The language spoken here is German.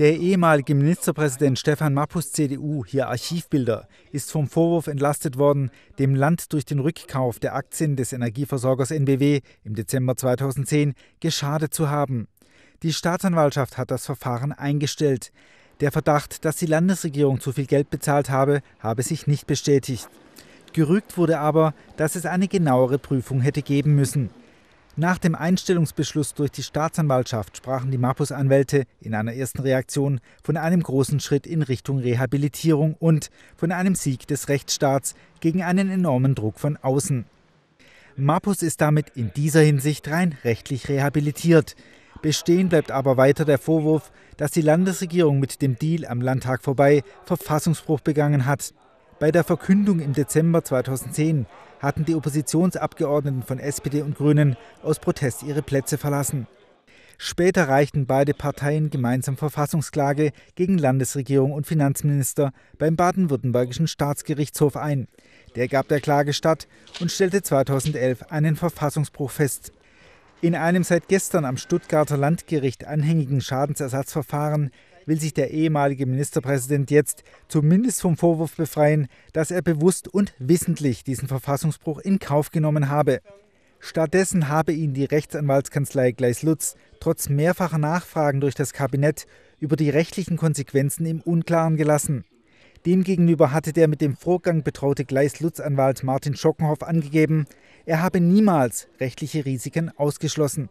Der ehemalige Ministerpräsident Stefan Mappus CDU, hier Archivbilder, ist vom Vorwurf entlastet worden, dem Land durch den Rückkauf der Aktien des Energieversorgers NBW im Dezember 2010 geschadet zu haben. Die Staatsanwaltschaft hat das Verfahren eingestellt. Der Verdacht, dass die Landesregierung zu viel Geld bezahlt habe, habe sich nicht bestätigt. Gerügt wurde aber, dass es eine genauere Prüfung hätte geben müssen. Nach dem Einstellungsbeschluss durch die Staatsanwaltschaft sprachen die Mapus-Anwälte in einer ersten Reaktion von einem großen Schritt in Richtung Rehabilitierung und von einem Sieg des Rechtsstaats gegen einen enormen Druck von außen. Mapus ist damit in dieser Hinsicht rein rechtlich rehabilitiert. Bestehen bleibt aber weiter der Vorwurf, dass die Landesregierung mit dem Deal am Landtag vorbei Verfassungsbruch begangen hat, bei der Verkündung im Dezember 2010 hatten die Oppositionsabgeordneten von SPD und Grünen aus Protest ihre Plätze verlassen. Später reichten beide Parteien gemeinsam Verfassungsklage gegen Landesregierung und Finanzminister beim baden-württembergischen Staatsgerichtshof ein. Der gab der Klage statt und stellte 2011 einen Verfassungsbruch fest. In einem seit gestern am Stuttgarter Landgericht anhängigen Schadensersatzverfahren will sich der ehemalige Ministerpräsident jetzt zumindest vom Vorwurf befreien, dass er bewusst und wissentlich diesen Verfassungsbruch in Kauf genommen habe. Stattdessen habe ihn die Rechtsanwaltskanzlei Gleis-Lutz trotz mehrfacher Nachfragen durch das Kabinett über die rechtlichen Konsequenzen im Unklaren gelassen. Demgegenüber hatte der mit dem Vorgang betraute Gleis-Lutz-Anwalt Martin Schockenhoff angegeben, er habe niemals rechtliche Risiken ausgeschlossen.